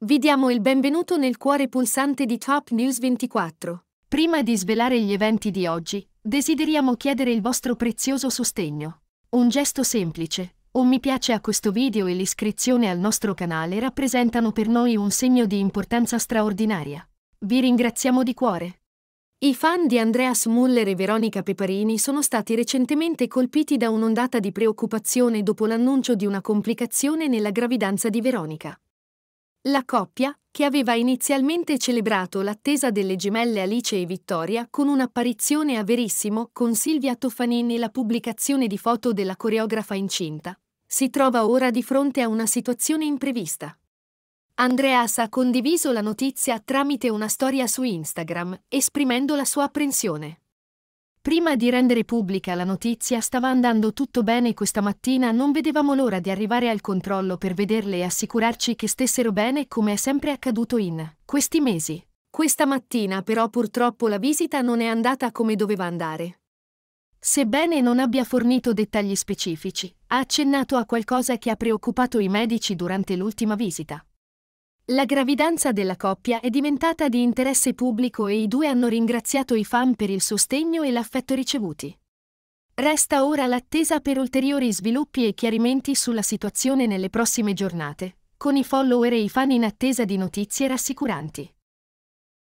Vi diamo il benvenuto nel cuore pulsante di Top News 24. Prima di svelare gli eventi di oggi, desideriamo chiedere il vostro prezioso sostegno. Un gesto semplice, un mi piace a questo video e l'iscrizione al nostro canale rappresentano per noi un segno di importanza straordinaria. Vi ringraziamo di cuore. I fan di Andreas Muller e Veronica Peparini sono stati recentemente colpiti da un'ondata di preoccupazione dopo l'annuncio di una complicazione nella gravidanza di Veronica. La coppia, che aveva inizialmente celebrato l'attesa delle gemelle Alice e Vittoria con un'apparizione a Verissimo con Silvia Toffanin e la pubblicazione di foto della coreografa incinta, si trova ora di fronte a una situazione imprevista. Andreas ha condiviso la notizia tramite una storia su Instagram, esprimendo la sua apprensione. Prima di rendere pubblica la notizia stava andando tutto bene questa mattina, non vedevamo l'ora di arrivare al controllo per vederle e assicurarci che stessero bene come è sempre accaduto in questi mesi. Questa mattina però purtroppo la visita non è andata come doveva andare. Sebbene non abbia fornito dettagli specifici, ha accennato a qualcosa che ha preoccupato i medici durante l'ultima visita. La gravidanza della coppia è diventata di interesse pubblico e i due hanno ringraziato i fan per il sostegno e l'affetto ricevuti. Resta ora l'attesa per ulteriori sviluppi e chiarimenti sulla situazione nelle prossime giornate, con i follower e i fan in attesa di notizie rassicuranti.